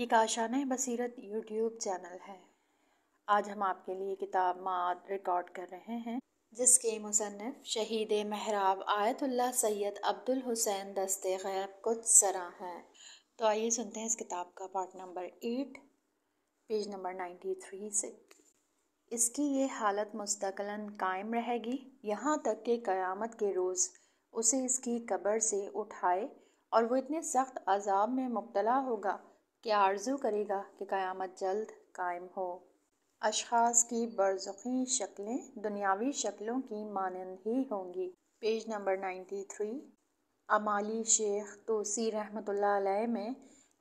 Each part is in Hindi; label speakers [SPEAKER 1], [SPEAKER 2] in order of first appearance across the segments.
[SPEAKER 1] ये काशान बसीरत यूट्यूब चैनल है आज हम आपके लिए किताब माद रिकॉर्ड कर रहे हैं जिसके मुसनफ़ शहीद महराब Ayatollah Sayyid Abdul Hussain Dastghaib कुछ सरा हैं तो आइए सुनते हैं इस किताब का part number eight page number ninety three से इसकी ये हालत मुस्तकलन कायम रहेगी यहाँ तक कि क़यामत के रोज़ उसे इसकी कब्र से उठाए और वो इतने सख्त अजाब में मुबतला होगा क्या आरज़ू करेगा कि क़यामत जल्द कायम हो अशास की बरसुख़ी शक्लें दुनियावी शक्लों की मानंद ही होंगी पेज नंबर नाइन्टी थ्री अमाली शेख तोसी रहमत में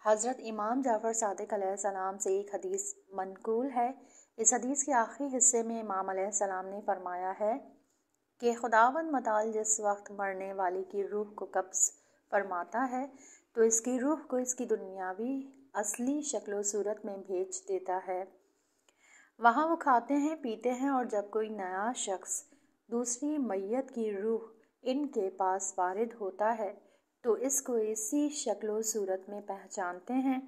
[SPEAKER 1] हज़रत इमाम जाफ़र सदक सलाम से एक हदीस मनकूल है इस हदीस के आखिरी हिस्से में इमाम सलाम ने फरमाया है कि खुदावन मताल जिस वक्त मरने वाले की रूह को कब्ज़ फरमाता है तो इसकी रूह को इसकी दुनियावी असली शक्ल सूरत में भेज देता है वहाँ वो खाते हैं पीते हैं और जब कोई नया शख्स दूसरी मैत की रूह इनके पास वारिद होता है तो इसको इसी शक्ल सूरत में पहचानते हैं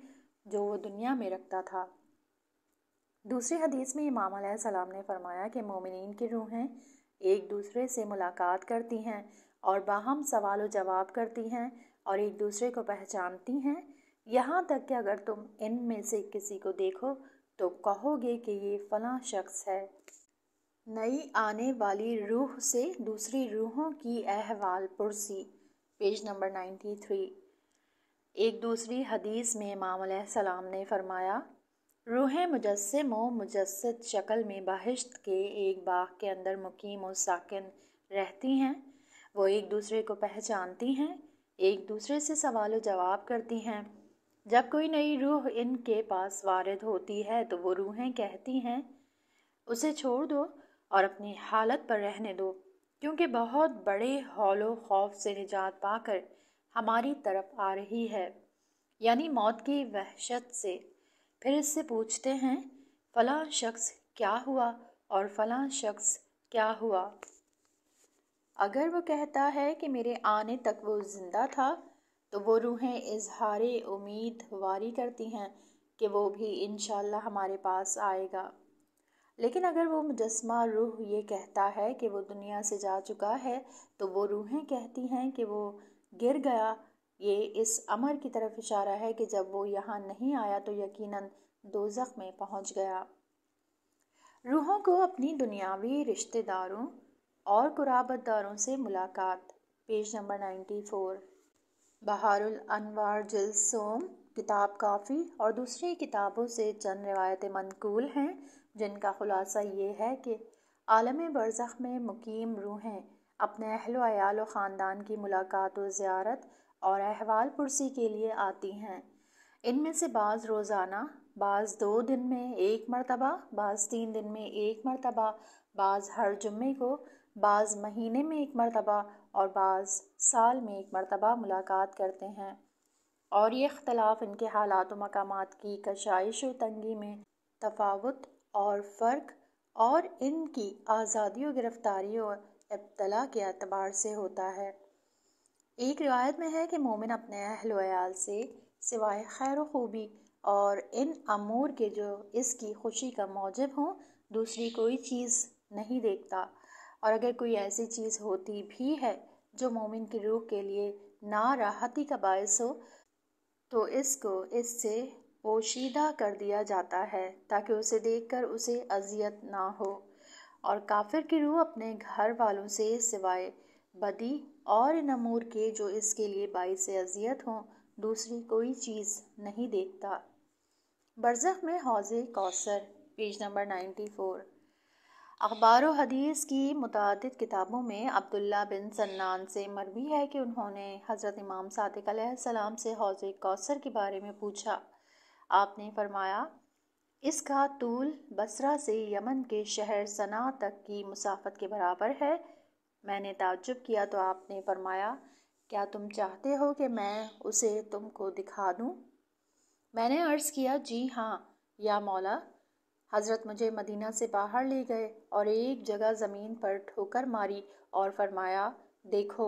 [SPEAKER 1] जो वो दुनिया में रखता था दूसरी हदीस में इमाम सलाम ने फरमाया कि मोमिन की रूहें एक दूसरे से मुलाकात करती हैं और बाहम सवाल जवाब करती हैं और एक दूसरे को पहचानती हैं यहाँ तक कि अगर तुम इन में से किसी को देखो तो कहोगे कि ये फला शख्स है नई आने वाली रूह से दूसरी रूहों की अहवाल पुरसी पेज नंबर नाइन्टी थ्री एक दूसरी हदीस में इमाम सलाम ने फरमाया रूहें मुजस्म व मुजसद शक्ल में बहिश्त के एक बाग के अंदर मुकीम और साकिन रहती हैं वो एक दूसरे को पहचानती हैं एक दूसरे से सवाल जवाब करती हैं जब कोई नई रूह इनके पास वारद होती है तो वो रूहें कहती हैं उसे छोड़ दो और अपनी हालत पर रहने दो क्योंकि बहुत बड़े हौलो खौफ से निजात पाकर हमारी तरफ आ रही है यानी मौत की वहशत से फिर इससे पूछते हैं फ़लाँ शख्स क्या हुआ और फ़लाँ शख्स क्या हुआ अगर वो कहता है कि मेरे आने तक वो ज़िंदा था तो वो रूहें इजहार उम्मीद वारी करती हैं कि वो भी इन हमारे पास आएगा लेकिन अगर वो मुजस्मा रूह ये कहता है कि वो दुनिया से जा चुका है तो वो रूहें कहती हैं कि वो गिर गया ये इस अमर की तरफ इशारा है कि जब वो यहाँ नहीं आया तो यकीनन जख़्म में पहुँच गया रूहों को अपनी दुनियावी रिश्तेदारों और कुराबतदारों से मुलाकात पेज नंबर नाइन्टी फोर बहारुल अनवार जिलसोम किताब काफ़ी और दूसरी किताबों से चंद रवायतें मनकूल हैं जिनका खुलासा ये है कि आलम बरसख में मुकीम रूहें अपने अहल वयाल ख़ानदान की मुलाकात व ज़्यारत और अहवाल पुरसी के लिए आती हैं इनमें से बाज़ रोज़ाना बाज़ दो दिन में एक मरतबा बाज़ तीन दिन में एक मरतबा बाज़ हर जुम्मे को बाज़ महीने में एक मरतबा और बाज़ साल में एक मरतबा मुलाकात करते हैं और ये अख्तलाफ इनके हालात व मकाम की कशाइश और तंगी में तफावत और फ़र्क और इनकी आज़ादी और गिरफ़्तारी और इब्तला के अतबार से होता है एक रिवायत में है कि मोमिन अपने अहल वयाल से सिवाय खैर खूबी और इन अमूर के जो इसकी खुशी का मौजब हों दूसरी कोई चीज़ नहीं देखता और अगर कोई ऐसी चीज़ होती भी है जो मोमिन की रूह के लिए ना राहती का बायस हो तो इसको इससे पोशीदा कर दिया जाता है ताकि उसे देखकर उसे अजियत ना हो और काफिर की रूह अपने घर वालों से सिवाय बदी और इन अमूर के जो इसके लिए बायस अजियत हों दूसरी कोई चीज़ नहीं देखता बरज़ में हौज़ कौसर पेज नंबर नाइन्टी फोर अखबार हदीस की मुतद किताबों में अब्दुल्ला बिन सन्नान से मरवी है कि उन्होंने हज़रत इमाम सदक सलाम से हौज़ कौसर के बारे में पूछा आपने फरमाया इसका तूल बसरा से यमन के शहर सना तक की मुसाफत के बराबर है मैंने ताजुब किया तो आपने फरमाया क्या तुम चाहते हो कि मैं उसे तुमको दिखा दूँ मैंने अर्ज़ किया जी हाँ या मौला हज़रत मुझे मदीना से बाहर ले गए और एक जगह ज़मीन पर ठोकर मारी और फरमाया देखो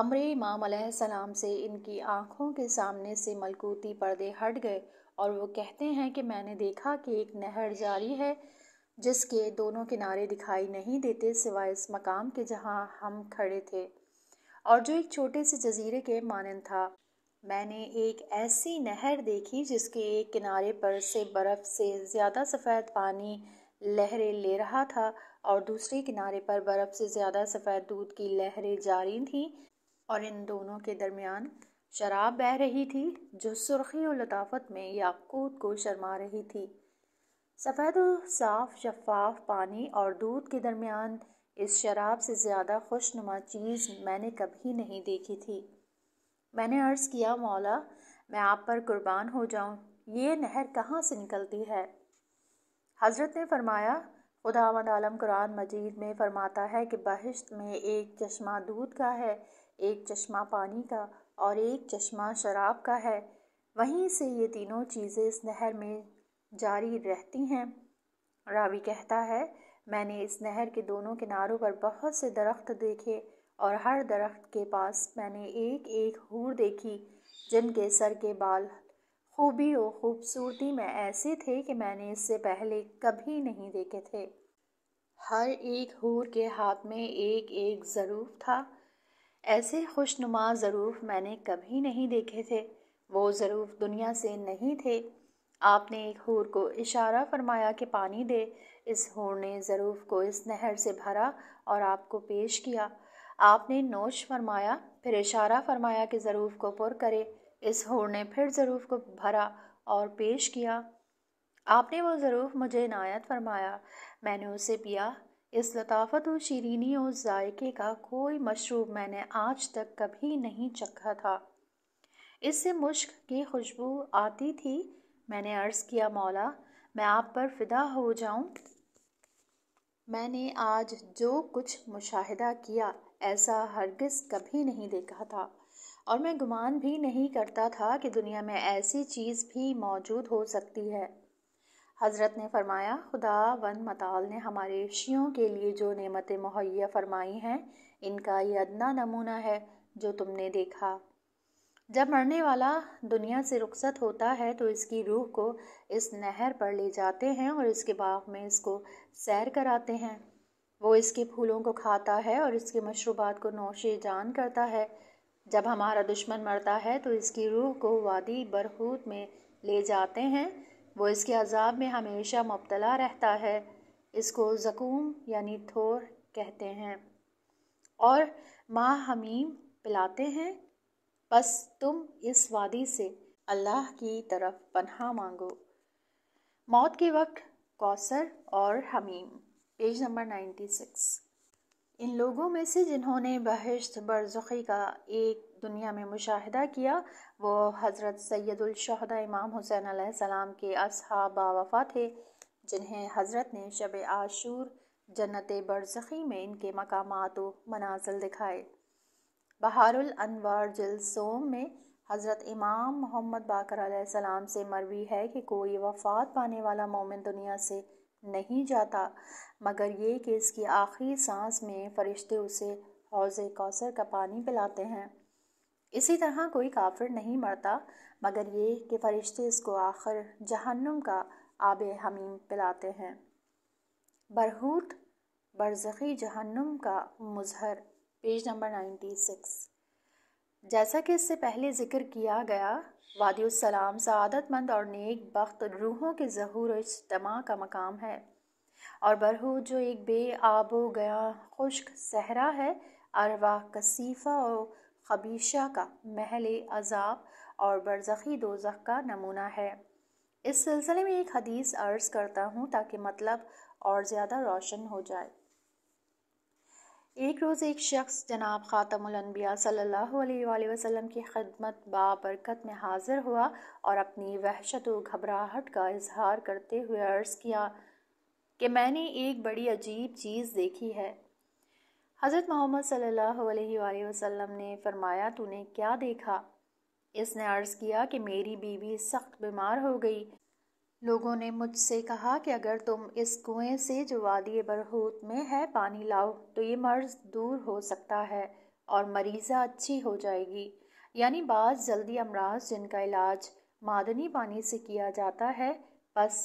[SPEAKER 1] अमर इमाम सलाम से इनकी आँखों के सामने से मलकूती पर्दे हट गए और वो कहते हैं कि मैंने देखा कि एक नहर जारी है जिसके दोनों किनारे दिखाई नहीं देते सिवाय इस मकाम के जहाँ हम खड़े थे और जो एक छोटे से जजीरे के मानन था मैंने एक ऐसी नहर देखी जिसके एक किनारे पर से बर्फ़ से ज़्यादा सफ़ेद पानी लहरें ले रहा था और दूसरे किनारे पर बर्फ़ से ज़्यादा सफ़ेद दूध की लहरें जारी थीं और इन दोनों के दरमियान शराब बह रही थी जो सुर्खी और लताफत में याकूत को शर्मा रही थी सफ़ेद साफ शफाफ पानी और दूध के दरमियान इस शराब से ज़्यादा खुशनुमा चीज़ मैंने कभी नहीं देखी थी मैंने अर्ज़ किया मौला मैं आप पर कुर्बान हो जाऊँ ये नहर कहाँ से निकलती है हज़रत ने फरमाया खुदा आलम कुरान मजीद में फ़रमाता है कि बहिश्त में एक चश्मा दूध का है एक चश्मा पानी का और एक चश्मा शराब का है वहीं से ये तीनों चीज़ें इस नहर में जारी रहती हैं रावी कहता है मैंने इस नहर के दोनों किनारों पर बहुत से दरख्त देखे और हर दरख्त के पास मैंने एक एक हूर देखी जिनके सर के बाल खूबी और खूबसूरती में ऐसे थे कि मैंने इससे पहले कभी नहीं देखे थे हर एक हूर के हाथ में एक एक ज़रूफ था ऐसे खुशनुमा ज़रूफ मैंने कभी नहीं देखे थे वो ज़रूफ दुनिया से नहीं थे आपने एक हूर को इशारा फरमाया कि पानी दे इस हूर ने ज़रूफ को इस नहर से भरा और आपको पेश किया आपने नोश फरमाया फिर इशारा फरमाया कि ज़रूफ़ को पुर करे इस होड़ ने फिर ज़रूफ़ को भरा और पेश किया आपने वो ज़रूफ़ मुझे इनायत फरमाया मैंने उसे पिया इस लताफ़त व शरीनी और जायके का कोई मशरूब मैंने आज तक कभी नहीं चखा था इससे मुश्क की खुशबू आती थी मैंने अर्ज़ किया मौला मैं आप पर फिदा हो जाऊं मैंने आज जो कुछ मुशाहिदा किया ऐसा हरगिज कभी नहीं देखा था और मैं गुमान भी नहीं करता था कि दुनिया में ऐसी चीज़ भी मौजूद हो सकती है हज़रत ने फरमाया खुदा वन मताल ने हमारे शियों के लिए जो नेमतें मुहैया फरमाई हैं इनका ये अदना नमूना है जो तुमने देखा जब मरने वाला दुनिया से रुखसत होता है तो इसकी रूह को इस नहर पर ले जाते हैं और इसके बाग में इसको सैर कराते हैं वो इसके फूलों को खाता है और इसके मशरूबात को नौशे जान करता है जब हमारा दुश्मन मरता है तो इसकी रूह को वादी बरहूत में ले जाते हैं वो इसके अजाब में हमेशा मुबतला रहता है इसको जकूम यानी थोर कहते हैं और माँ हमीम पिलाते हैं बस तुम इस वादी से अल्लाह की तरफ पन्हा मांगो मौत के वक्त कौसर और हमीम पेज नंबर नाइन्टी सिक्स इन लोगों में से जिन्होंने बहिश्त बरजुखी का एक दुनिया में मुशाहिदा किया वो हज़रत सैदुलशहदा इमाम हुसैन सलाम के असहा वफा थे जिन्हें हज़रत ने शब आशूर जन्नत बरजखी में इनके मकाम व मनाजिल दिखाए बहारुल अनवार में हज़रत इमाम मोहम्मद बाकर सलाम से मरवी है कि कोई वफ़ात पाने वाला मोमिन दुनिया से नहीं जाता मगर ये कि इसकी आखिरी सांस में फरिश्ते उसे हौज कौसर का पानी पिलाते हैं इसी तरह कोई काफिर नहीं मरता मगर ये कि फरिश्ते इसको आखिर जहन्नुम का आब हमीम पिलाते हैं बरहूत बरज़ी जहन्नुम का मुजहर पेज नंबर नाइन्टी सिक्स जैसा कि इससे पहले ज़िक्र किया गया वादियुसलाम सदतमंद और नेक बख्त रूहों के जहूर इज्तम का मकाम है और बरहू जो एक बे आबो गया खुश्क सहरा है अरवा कसीफ़ा और खबीशा का महल अजाब और बरज़ी दोजख का नमूना है इस सिलसिले में एक हदीस अर्ज़ करता हूँ ताकि मतलब और ज़्यादा रोशन हो जाए एक रोज़ एक शख्स जनाब ख़ातमबिया सल्लल्लाहु अलैहि वसल्लम की खदमत बाबरकत में हाज़िर हुआ और अपनी वहशत व घबराहट का इजहार करते हुए अर्ज़ किया कि मैंने एक बड़ी अजीब चीज़ देखी है हज़रत मोहम्मद सल्लल्लाहु अलैहि वसल्लम ने फ़रमाया तूने क्या देखा इसने अर्ज़ किया कि मेरी बीवी सख्त बीमार हो गई लोगों ने मुझसे कहा कि अगर तुम इस कुएं से जो वादी बरहूत में है पानी लाओ तो ये मर्ज दूर हो सकता है और मरीज़ा अच्छी हो जाएगी यानी बाज जल्दी अमराज जिनका इलाज मादनी पानी से किया जाता है बस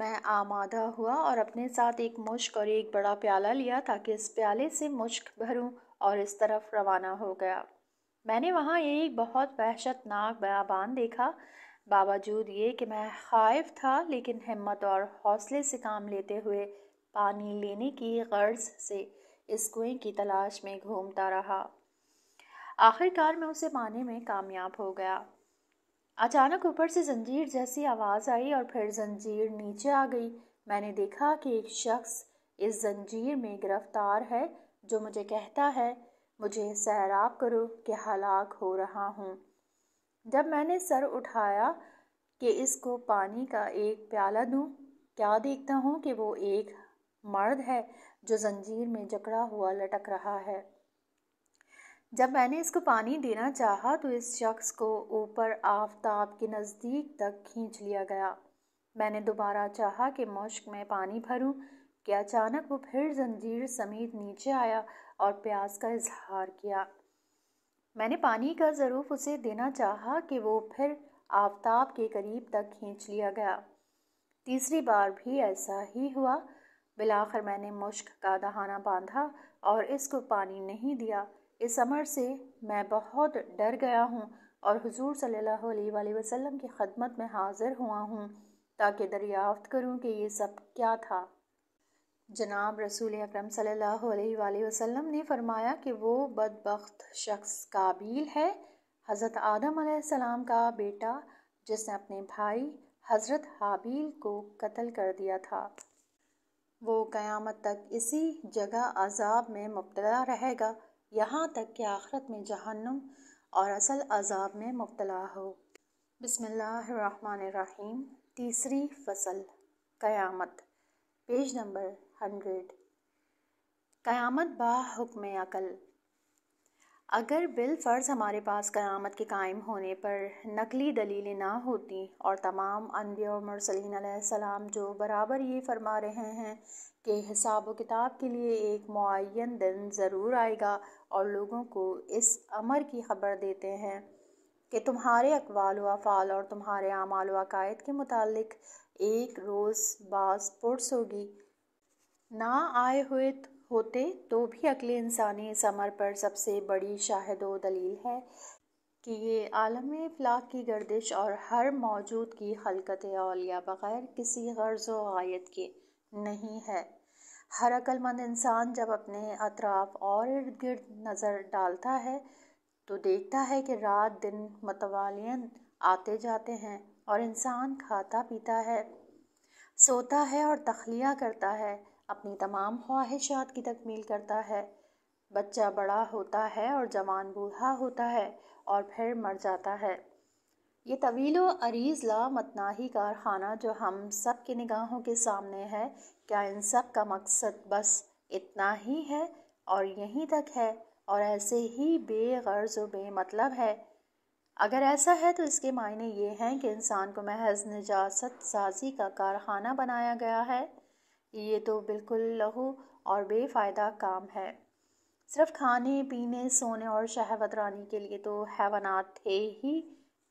[SPEAKER 1] मैं आमादा हुआ और अपने साथ एक मुश्क और एक बड़ा प्याला लिया ताकि इस प्याले से मुश्क भरूं और इस तरफ रवाना हो गया मैंने वहाँ एक बहुत वहशतनाक बयाबान देखा बावजूद ये कि मैं खाइफ था लेकिन हिम्मत और हौसले से काम लेते हुए पानी लेने की गर्ज से इस कुएं की तलाश में घूमता रहा आखिरकार मैं उसे पाने में कामयाब हो गया अचानक ऊपर से जंजीर जैसी आवाज़ आई और फिर जंजीर नीचे आ गई मैंने देखा कि एक शख्स इस जंजीर में गिरफ्तार है जो मुझे कहता है मुझे सैराब करो कि हलाक हो रहा हूँ जब मैंने सर उठाया कि इसको पानी का एक प्याला दूँ क्या देखता हूँ कि वो एक मर्द है जो जंजीर में जकड़ा हुआ लटक रहा है जब मैंने इसको पानी देना चाहा तो इस शख्स को ऊपर आफताब के नज़दीक तक खींच लिया गया मैंने दोबारा चाहा कि मुश्क में पानी भरूं कि अचानक वो फिर जंजीर समेत नीचे आया और प्यास का इजहार किया मैंने पानी का ज़रूफ उसे देना चाहा कि वो फिर आफ्ताब के करीब तक खींच लिया गया तीसरी बार भी ऐसा ही हुआ बिलाखर मैंने मुश्क का दहाना बांधा और इसको पानी नहीं दिया इस अमर से मैं बहुत डर गया हूँ और हुजूर सल्लल्लाहु अलैहि वसल्लम की खदमत में हाज़िर हुआ हूँ ताकि दरियाफ्त करूँ कि ये सब क्या था जनाब रसूल अक्रम सल्लल्लाहु वसल्लम ने फरमाया कि वो बदबख्त शख्स काबिल है हज़रत आदम सलाम का बेटा जिसने अपने भाई हज़रत हाबील को कत्ल कर दिया था वो क़यामत तक इसी जगह अजाब में मुबतला रहेगा यहाँ तक कि आखरत में जहन्नम और असल अजाब में मुबतला हो बसमीम तीसरी फसल क़यामत पेज नंबर हंड्रेड क़यामत बा अकल अगर बिल फ़र्ज़ हमारे पास क़यामत के कायम होने पर नकली दलीलें ना होती और तमाम अनबिया और मरसलिन जो बराबर ये फरमा रहे हैं कि हिसाब किताब के लिए एक मुन दिन ज़रूर आएगा और लोगों को इस अमर की खबर देते हैं कि तुम्हारे अकवाल व अफ़ाल और तुम्हारे अमाल अकायद के मुतल एक रोज़ बास पुरस होगी ना आए हुए होते तो भी अगले इंसानी समर पर सबसे बड़ी शाहद व दलील है कि ये आलम फ्लाक की गर्दिश और हर मौजूद की हलकत अलिया बग़ैर किसी गर्ज आयत के नहीं है हर अक्लमंद इंसान जब अपने अतराफ और इर्द गिर्द नज़र डालता है तो देखता है कि रात दिन मतवालियन आते जाते हैं और इंसान खाता पीता है सोता है और तखलिया करता है अपनी तमाम ख्वाहिशात की तकमील करता है बच्चा बड़ा होता है और जवान बूढ़ा होता है और फिर मर जाता है ये तवील अरीज़ ला मतनाही कारखाना जो हम सब की निगाहों के सामने है क्या इन सब का मकसद बस इतना ही है और यहीं तक है और ऐसे ही बेगर्ज व बेमतलब है अगर ऐसा है तो इसके मायने ये हैं कि इंसान को महज निजासत साजी का कारखाना बनाया गया है कि ये तो बिल्कुल लहू और बेफ़ायदा काम है सिर्फ खाने पीने सोने और शहवत रानी के लिए तो हैवानात थे ही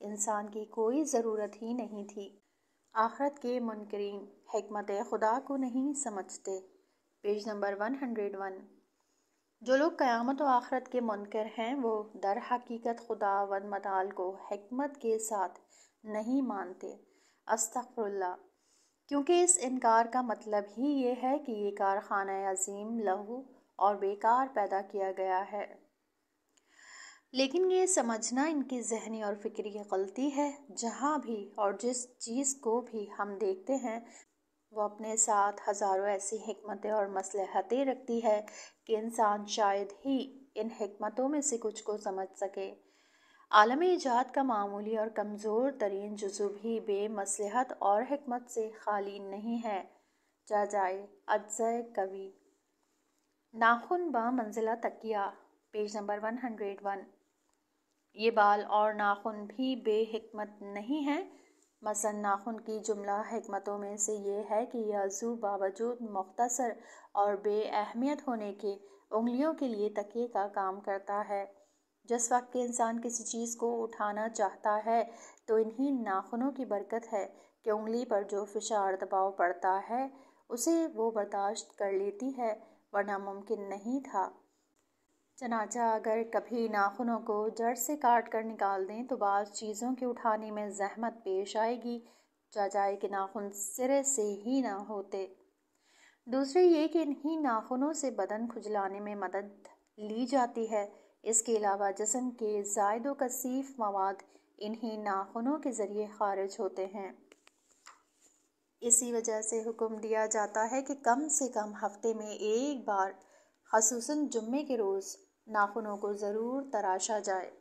[SPEAKER 1] इंसान की कोई ज़रूरत ही नहीं थी आखरत के मुनकरीन हमत खुदा को नहीं समझते page number one hundred one जो लोग क़यामत व आखरत के मुनकर हैं वो दर हकीकत खुदा वन मताल को हमत के साथ नहीं मानते अस्तफ़ल्ला क्योंकि इस इनकार का मतलब ही ये है कि ये कारखाना अजीम लहू और बेकार पैदा किया गया है लेकिन ये समझना इनकी जहनी और फिक्री गलती है जहाँ भी और जिस चीज़ को भी हम देखते हैं वो अपने साथ हज़ारों ऐसी हमतें और मसलहतें रखती है कि इंसान शायद ही इन हमतों में से कुछ को समझ सके आलम ईजाद का मामूली और कमज़ोर तरीन जजु भी बेमसलहत और हमत से खाली नहीं है जा जाए अज्जय कवि नाखुन बा मंजिला तकिया page number one hundred one ये बाल और नाखुन भी बेहमत नहीं है मसन नाखुन की जुमला हमतों में से ये है कि यह जू बावजूद मख्तसर और बेअहमियत होने के उंगलियों के लिए तकिए का काम करता है जिस वक्त इंसान किसी चीज़ को उठाना चाहता है तो इन्हीं नाखूनों की बरकत है कि उंगली पर जो फिशार दबाव पड़ता है उसे वो बर्दाश्त कर लेती है वरना मुमकिन नहीं था चनाचा अगर कभी नाखूनों को जड़ से काट कर निकाल दें तो बाद चीज़ों के उठाने में जहमत पेश आएगी चाचाई के नाखून सिरे से ही ना होते दूसरे ये कि इन्हीं नाखूनों से बदन खुजलाने में मदद ली जाती है इसके अलावा जिसम के जायद कसीफ मवाद इन्हीं नाखनों के ज़रिए खारिज होते हैं इसी वजह से हुक्म दिया जाता है कि कम से कम हफ्ते में एक बार खसूस जुम्मे के रोज़ नाखनों को ज़रूर तराशा जाए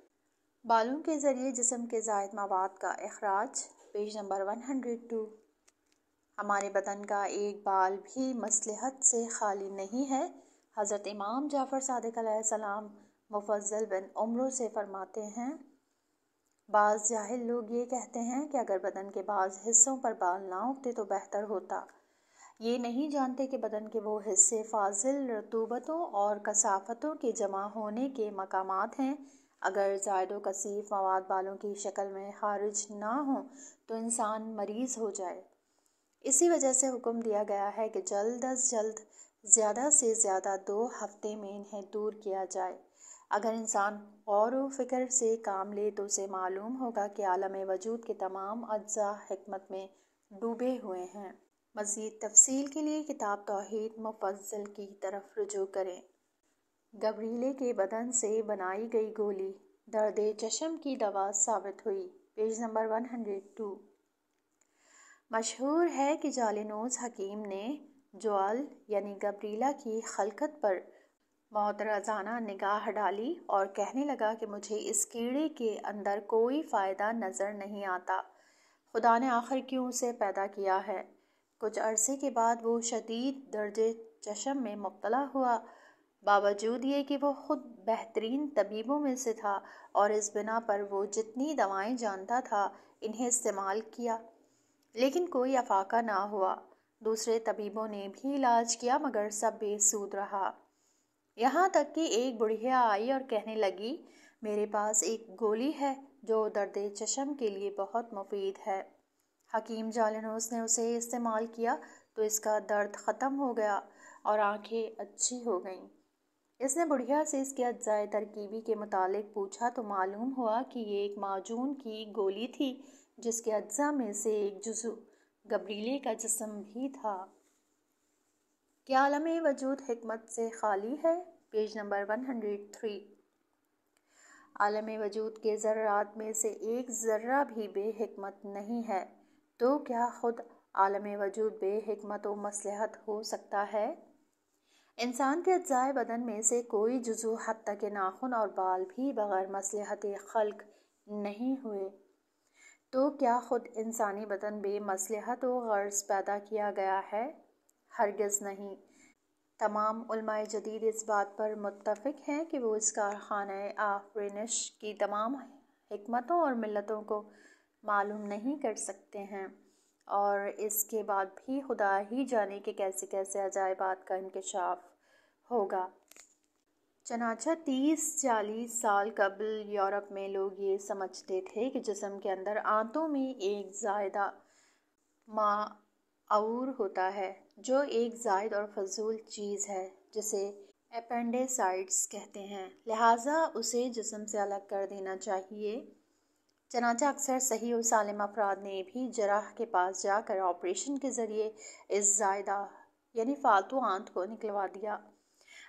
[SPEAKER 1] बालों के ज़रिए जिसम के जायद मवाद का अखराज page number one hundred two हमारे बदन का एक बाल भी मसलहत से खाली नहीं है हज़रत इमाम जाफ़र सदक सलाम मुफजल बिन उम्र से फरमाते हैं बाज़ जाहिल लोग ये कहते हैं कि अगर बदन के बाज़ हिस्सों पर बाल ना उगते तो बेहतर होता ये नहीं जानते कि बदन के वो हिस्से फाजिल रतूबतों और कसाफतों के जमा होने के मकाम हैं अगर जायद कसीफ मवाद बालों की शक्ल में खारिज ना हो तो इंसान मरीज़ हो जाए इसी वजह से हुक्म दिया गया है कि जल्द अज जल्द ज़्यादा से ज़्यादा दो हफ्ते में इन्हें दूर किया जाए अगर इंसान और फ़िक्र से काम ले तो उसे मालूम होगा कि आलम वजूद के तमाम अज्जा हमत में डूबे हुए हैं मज़ीद तफसील के लिए किताब तोहद मुफजल की तरफ रजू करें गबरीले के बदन से बनाई गई गोली दर्द चशम की दवा साबित हुई page number one hundred two मशहूर है कि जालिनोज हकीम ने जाल यानी गबरीला की खलकत पर मोहतराजाना निगाह डाली और कहने लगा कि मुझे इस कीड़े के अंदर कोई फ़ायदा नज़र नहीं आता खुदा ने आखिर क्यों उसे पैदा किया है कुछ अरसे के बाद वो शदीद दर्जे चशम में मुबतला हुआ बावजूद ये कि वो ख़ुद बेहतरीन तबीबों में से था और इस बिना पर वो जितनी दवाएं जानता था इन्हें इस्तेमाल किया लेकिन कोई अफाका ना हुआ दूसरे तबीबों ने भी इलाज किया मगर सब बेसूद रहा यहाँ तक कि एक बुढ़िया आई और कहने लगी मेरे पास एक गोली है जो दर्द चशम के लिए बहुत मुफीद है हकीम जालनोस ने उसे इस्तेमाल किया तो इसका दर्द ख़त्म हो गया और आंखें अच्छी हो गईं इसने बुढ़िया से इसके अज्जाए तरकीबी के मुतालिक पूछा तो मालूम हुआ कि ये एक माजून की गोली थी जिसके अज्जा में से एक जुजू गबरीले का जिसम भी था क्या आलम वजूद हमत से खाली है page number one hundred three आलम वजूद के ज़र्रात में से एक ज़र्रा भी बेहमत नहीं है तो क्या ख़ुद आलम वजूद बेहमत व मसलहत हो सकता है इंसान के अज्जाए बदन में से कोई जजू हती के नाखून और बाल भी बग़ैर मसलहत खल्क नहीं हुए तो क्या ख़ुद इंसानी बदन बेमसलहत व गर्ज पैदा किया गया है हरगज़ नहीं तमाम जदीद इस बात पर मुतफिक हैं कि वो इस कारखाना आफरिनश की तमाम हमतों और मिलतों को मालूम नहीं कर सकते हैं और इसके बाद भी खुदा ही जाने के कैसे कैसे अजायबात का इंकशाफ होगा चनाचा तीस चालीस साल कबल यूरोप में लोग ये समझते थे कि जिसम के अंदर आंतों में एक ज़ायदा माँ और होता है जो एक जायद और फजूल चीज़ है जिसे अपेंडेसाइड्स कहते हैं लिहाजा उसे जिसम से अलग कर देना चाहिए चनाचा अक्सर सही और सालम अफराद ने भी जराह के पास जाकर ऑपरेशन के ज़रिए इस जायदा यानी फालतू आंत को निकलवा दिया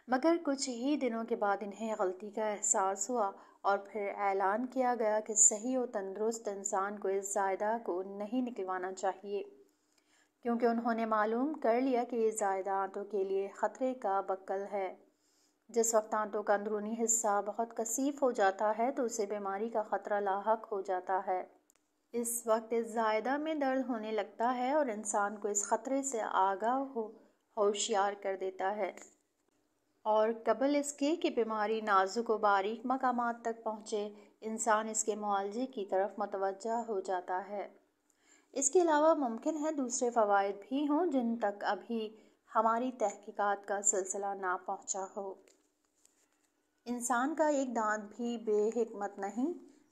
[SPEAKER 1] मगर कुछ ही दिनों के बाद इन्हें गलती का एहसास हुआ और फिर ऐलान किया गया कि सही और तंदुरुस्त इंसान को इस जायदा को नहीं निकलवाना चाहिए क्योंकि उन्होंने मालूम कर लिया कि ये जायदा आंतों के लिए ख़तरे का बक्कल है जिस वक्त आंतों का अंदरूनी हिस्सा बहुत कसीफ हो जाता है तो उसे बीमारी का ख़तरा लाक हो जाता है इस वक्त इस जायदा में दर्द होने लगता है और इंसान को इस ख़तरे से आगाह हो होशियार कर देता है और कबल इसके कि बीमारी नाजुक व बारीक मकाम तक पहुँचे इंसान इसके मुआवजे की तरफ मतवज़ा हो जाता है इसके अलावा मुमकिन है दूसरे फ़वाद भी हों जिन तक अभी हमारी तहकीकात का सिलसिला ना पहुँचा हो इंसान का एक दांत भी बेहिकमत नहीं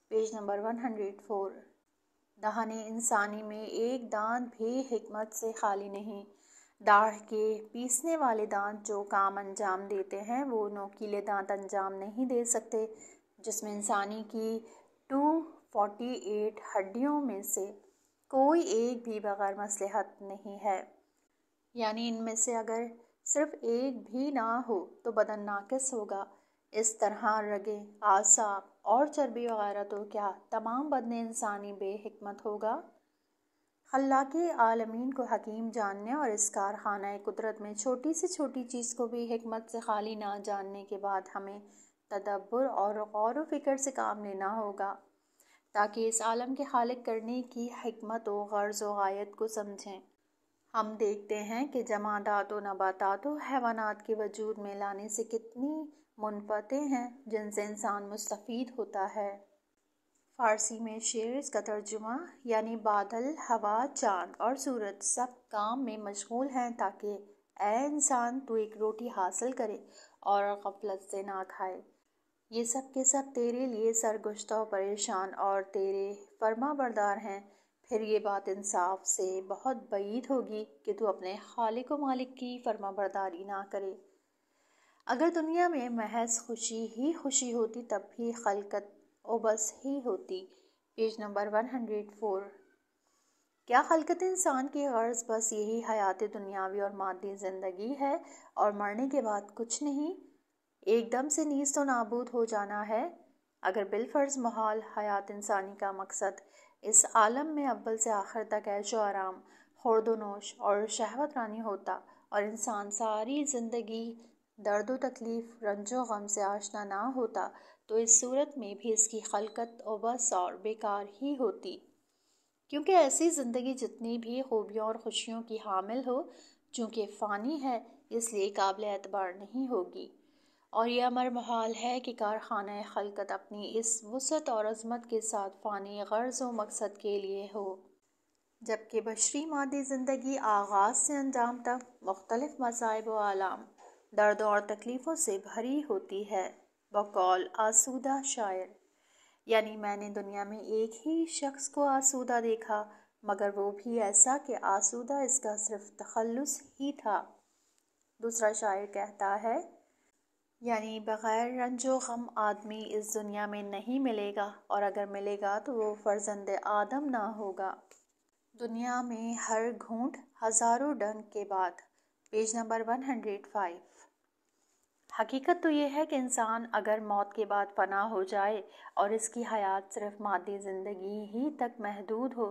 [SPEAKER 1] page number one hundred four दहाने इंसानी में एक दांत भी हमत से खाली नहीं दाढ़ के पीसने वाले दांत जो काम अंजाम देते हैं वो नोकीले दांत अंजाम नहीं दे सकते जिसमें इंसानी की टू फोर्टी एट हड्डियों में से कोई एक भी बग़ैर मसलहत नहीं है यानी इनमें से अगर सिर्फ एक भी ना हो तो बदन नाकस होगा इस तरह रगे आसाब और चर्बी वगैरह तो क्या तमाम बदन इंसानी बेहिकमत होगा अल्लाह के आलमीन को हकीम जानने और इस कारखाना कुदरत में छोटी से छोटी चीज़ को भी हमत से खाली ना जानने के बाद हमें तदब्बर और गौर व फिक्र से काम लेना होगा ताकि इस आलम के खालिक करने की हमत व गर्ज़ व गायत को समझें हम देखते हैं कि जमादात व नबातात व हैवानात के वजूद में लाने से कितनी मुनफतें हैं जिनसे इंसान मुस्तफ़ होता है फारसी में शेर इसका तर्जुमा यानी बादल हवा चांद और सूरज सब काम में मशगूल हैं ताकि ए इंसान तो एक रोटी हासिल करे और गफलत से ना खाए ये सब के सब तेरे लिए सरगुश्ता परेशान और तेरे फर्मा बरदार हैं फिर ये बात इंसाफ से बहुत बीत होगी कि तू अपने खालिक व मालिक की फर्मा बरदारी ना करे अगर दुनिया में महज खुशी ही खुशी होती तब भी खलकत ओबस ही होती page number one hundred four क्या खलकत इंसान की गर्ज बस यही हयात दुनियावी और मादी ज़िंदगी है और मरने के बाद कुछ नहीं एकदम से नीस तो नाबूद हो जाना है अगर बिलफर्ज माहौल हयात इंसानी का मकसद इस आलम में अव्वल से आखिर तक ऐशो आराम हौर्दोनोश और शहवत रानी होता और इंसान सारी ज़िंदगी दर्द व तकलीफ़ रंजो गम से आशना ना होता तो इस सूरत में भी इसकी खलकत और बस और बेकार ही होती क्योंकि ऐसी ज़िंदगी जितनी भी खूबियों और खुशियों की हामिल हो चूँकि फ़ानी है इसलिए काबिल एतबार नहीं होगी और यह अमर महाल है कि कारखाना खलकत अपनी इस वसत और अजमत के साथ फ़ानी गर्ज व मकसद के लिए हो जबकि बशरी मादी ज़िंदगी आगाज़ से अंजाम तक मुख्तलिफ़ मसाइब व आलाम दर्द और तकलीफ़ों से भरी होती है बकौल आसूदा शायर यानी मैंने दुनिया में एक ही शख्स को आसूदा देखा मगर वो भी ऐसा कि आसूदा इसका सिर्फ तखलस ही था दूसरा शायर कहता है यानी बग़ैर रंजो गम आदमी इस दुनिया में नहीं मिलेगा और अगर मिलेगा तो वो फर्जंद आदम ना होगा दुनिया में हर घूंट हज़ारों डंग के बाद page number one hundred five हकीकत तो ये है कि इंसान अगर मौत के बाद पना हो जाए और इसकी हयात सिर्फ मादी ज़िंदगी ही तक महदूद हो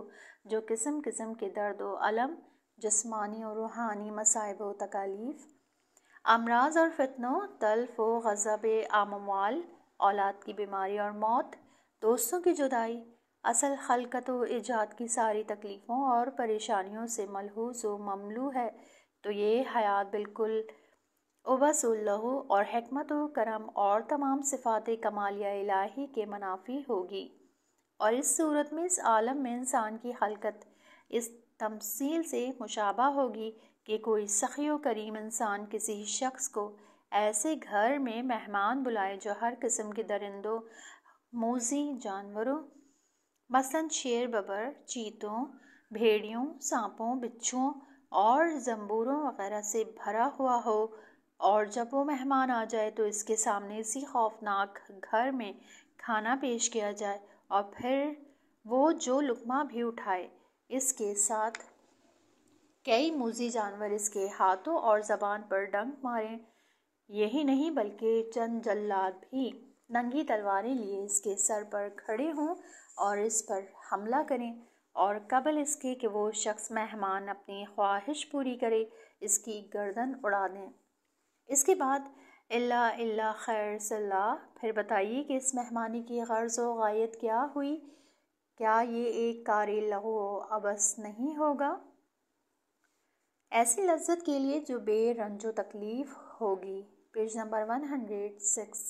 [SPEAKER 1] जो किस्म किस्म के दर्द व अलम और रूहानी मसाइब व तकालीफ़ अमराज और फितनों तल्फ व गज़ब आमवाल औलाद की बीमारी और मौत दोस्तों की जुदाई असल खलकत व ईजाद की सारी तकलीफ़ों और परेशानियों से मलहूस व ममलू है तो ये हयात बिल्कुल उबसल्लहू और हमत व करम और तमाम सिफात कमालिया इलाही के मनाफी होगी और इस सूरत में इस आलम में इंसान की हलकत इस तमसील से मुशाबा होगी कि कोई सखी व करीम इंसान किसी शख्स को ऐसे घर में मेहमान बुलाए जो हर किस्म के दरिंदों मोजी जानवरों मसलन शेर बबर चीतों भेड़ियों सांपों बिच्छुओं और जम्बूरों वगैरह से भरा हुआ हो और जब वो मेहमान आ जाए तो इसके सामने इसी खौफनाक घर में खाना पेश किया जाए और फिर वो जो लुकमा भी उठाए इसके साथ कई मूजी जानवर इसके हाथों और ज़बान पर डंक मारें यही नहीं बल्कि चंद जल्लाद भी नंगी तलवारें लिए इसके सर पर खड़े हों और इस पर हमला करें और कबल इसके कि वो शख्स मेहमान अपनी ख्वाहिश पूरी करे इसकी गर्दन उड़ा दें इसके बाद अल्ला अल्ला खैर सल्ला फिर बताइए कि इस मेहमानी की गर्ज व गायत क्या हुई क्या ये एक कारी लहू अबस नहीं होगा ऐसी लज्जत के लिए जो बेरंजो तकलीफ होगी page number one hundred six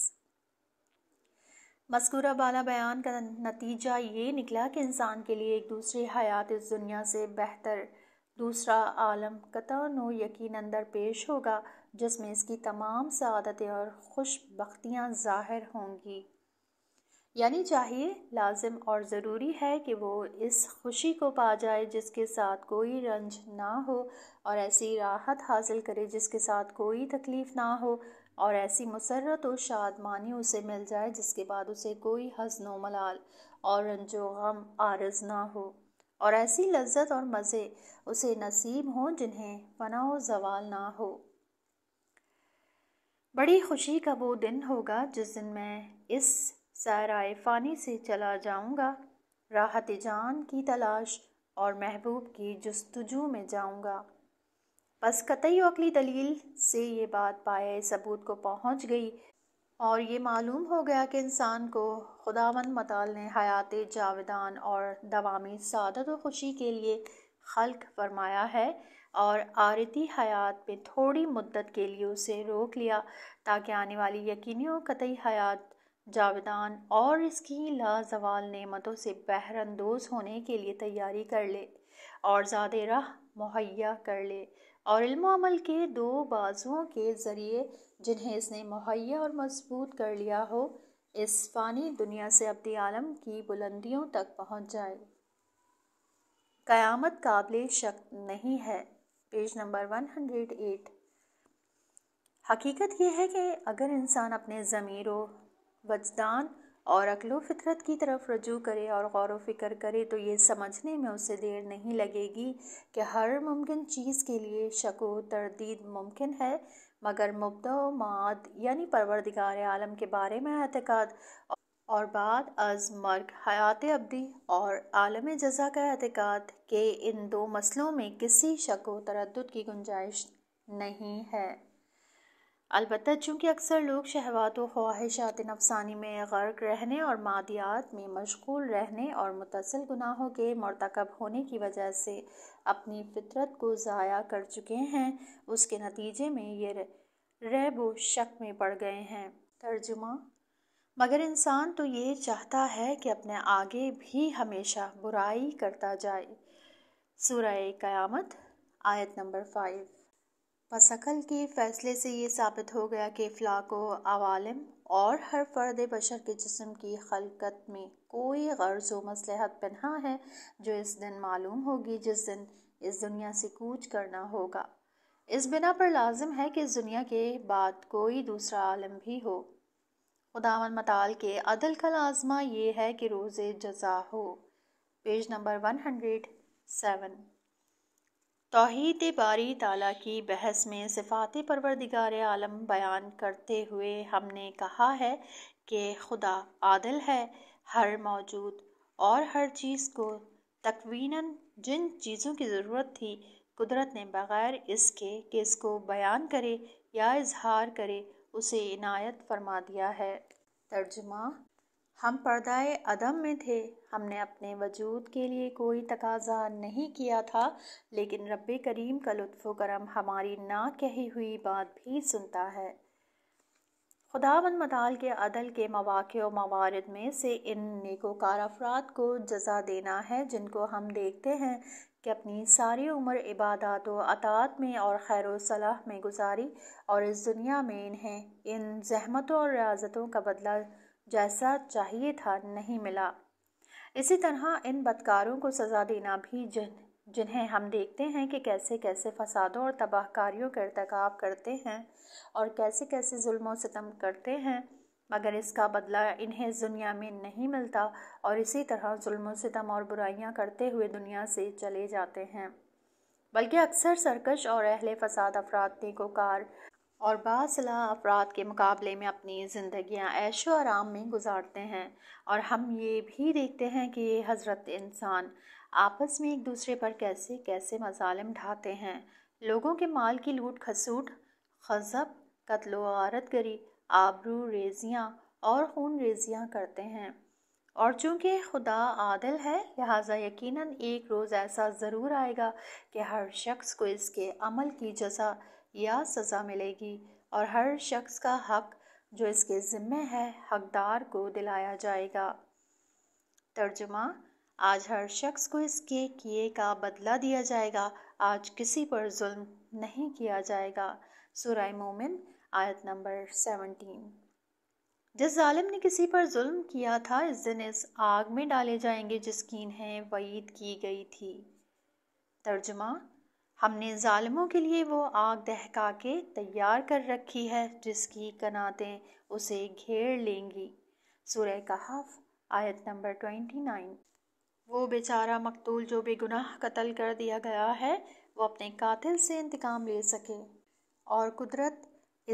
[SPEAKER 1] मस्कूरा बाला बयान का नतीजा ये निकला कि इंसान के लिए एक दूसरी हयात इस दुनिया से बेहतर दूसरा आलम कतानो यकीन अंदर पेश होगा जिसमें इसकी तमाम सदतें और खुशबियाँ ज़ाहिर होंगी यानी चाहिए लाजिम और ज़रूरी है कि वो इस खुशी को पा जाए जिसके साथ कोई रंज ना हो और ऐसी राहत हासिल करे जिसके साथ कोई तकलीफ़ ना हो और ऐसी मसरत और शादमानी उसे मिल जाए जिसके बाद उसे कोई हजन व मलाल और रंजो गम आरज ना हो और ऐसी लज्जत और मज़े उसे नसीब हों जिन्हें फना व जवाल ना हो बड़ी खुशी का वो दिन होगा जिस दिन मैं इस सराय फ़ानी से चला जाऊँगा राहत जान की तलाश और महबूब की जस्तजू में जाऊँगा बस कतई अकली दलील से ये बात पाए सबूत को पहुँच गई और ये मालूम हो गया कि इंसान को खुदावन मताल ने हयात जावेदान और दवामी सादत व खुशी के लिए खल्क फरमाया है और आरती हयात में थोड़ी मुद्दत के लिए उसे रोक लिया ताकि आने वाली यकीनी और कतई हयात जावेदान और इसकी लाजवाल नेमतों से बहरंदोज होने के लिए तैयारी कर ले और ज़्यादा राह मुहैया कर ले और इल्मल के दो बाजुओं के ज़रिए जिन्हें इसने मुहैया और मजबूत कर लिया हो इस फ़ानी दुनिया से अपने आलम की बुलंदियों तक पहुँच जाए क़यामत काबिल शक नहीं है page number one hundred eight हकीकत यह है कि अगर इंसान अपने ज़मीरों वजदान और अकलो फितरत की तरफ रजू करे और गौर फिक्र करे तो ये समझने में उसे देर नहीं लगेगी कि हर मुमकिन चीज़ के लिए शक व तरदीद मुमकिन है मगर मुबदा माद यानी परवरदिगार आलम के बारे में अहतकाद और बाद अज मर्ग हयात अबदी और आलम जजा का अहतकाद के इन दो मसलों में किसी शक व तरद की गुंजाइश नहीं है अलबत् चूँकि अक्सर लोग शहवात व ख्वाहिशात नफसानी में गर्क रहने और मादियात में मशगूल रहने और मुतसल गुनाहों के मरतकब होने की वजह से अपनी फितरत को ज़ाया कर चुके हैं उसके नतीजे में ये रैब व शक में पड़ गए हैं तर्जुमा मगर इंसान तो ये चाहता है कि अपने आगे भी हमेशा बुराई करता जाए सूर्य क़यामत आयत नंबर फाइव मसकल के फैसले से ये साबित हो गया कि अफलाक अवालम और हर फर्द बशर के जिसम की खलकत में कोई गर्ज व मसलहत पन्हा है जो इस दिन मालूम होगी जिस दिन इस दुनिया से कूच करना होगा इस बिना पर लाजम है कि इस दुनिया के बाद कोई दूसरा आलम भी हो खुदावन मताल के अदल का लाजमा ये है कि रोज़ जजा हो page number one hundred seven तोहद बारी ताला की बहस में सिफात परवरदिगार आलम बयान करते हुए हमने कहा है कि खुदा आदल है हर मौजूद और हर चीज़ को तकवीना जिन चीज़ों की ज़रूरत थी कुदरत ने बग़ैर इसके कि इसको बयान करे या इजहार करे उसे इनायत फरमा दिया है तर्जमा हम पर्दाए अदम में थे हमने अपने वजूद के लिए कोई तकाजा नहीं किया था लेकिन रब करीम का लुत्फ़ करम हमारी ना कही हुई बात भी सुनता है खुदावन मताल के अदल के मौाक़ मवारद में से इन नेकोकार अफराद को जजा देना है जिनको हम देखते हैं कि अपनी सारी उम्र इबादत व अतात में और खैर सलाह में गुजारी और इस दुनिया में इन्हें इन जहमतों और रियाजतों का बदला जैसा चाहिए था नहीं मिला इसी तरह इन बदकारों को सज़ा देना भी जिन जिन्हें हम देखते हैं कि कैसे कैसे फसादों और तबाहकारियों का इरतकब करते हैं और कैसे कैसे जुल्म सितम करते हैं मगर इसका बदला इन्हें दुनिया में नहीं मिलता और इसी तरह जुल्म सितम और बुराइयां करते हुए दुनिया से चले जाते हैं बल्कि अक्सर सरकश और अहले फसाद अफराद नेकोकार और बासला अफराद के मुकाबले में अपनी ज़िंदियाँ ऐशो आराम में गुजारते हैं और हम ये भी देखते हैं कि ये हज़रत इंसान आपस में एक दूसरे पर कैसे कैसे मजालम ढाते हैं लोगों के माल की लूट खसूट खजब कत्लो आरतगरी आबरू रेजियाँ और खून रेजियाँ करते हैं और चूँकि खुदा आदल है लिहाजा यकीनन एक रोज़ ऐसा ज़रूर आएगा कि हर शख्स को इसके अमल की जजा या सज़ा मिलेगी और हर शख्स का हक जो इसके ज़िम्मे है हकदार को दिलाया जाएगा तर्जुमा आज हर शख्स को इसके किए का बदला दिया जाएगा आज किसी पर जुल्म नहीं किया जाएगा सुरह मोमिन आयत नंबर सेवनटीन जिस जालिम ने किसी पर जुल्म किया था इस दिन इस आग में डाले जाएंगे जिसकी इन्हें वईद की गई थी तर्जुमा हमने ालमों के लिए वो आग दहका के तैयार कर रखी है जिसकी कनातें उसे घेर लेंगी सुरह कहाफ आयत नंबर ट्वेंटी नाइन वो बेचारा मकतूल जो बेगुनाह कत्ल कर दिया गया है वो अपने कातिल से इंतकाम ले सके और कुदरत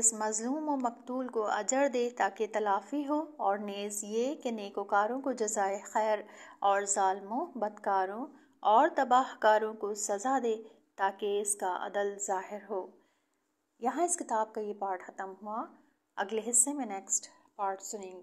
[SPEAKER 1] इस मज़लूम व मकतूल को अजर दे ताकि तलाफ़ी हो और नेज़ ये कि नेकोकारों को जजाय खैर और ालमों बदकारों और तबाहकारों को सज़ा दे ताकि इसका अदल ज़ाहिर हो यहाँ इस किताब का ये पार्ट ख़त्म हुआ अगले हिस्से में नेक्स्ट पार्ट सुनेंगे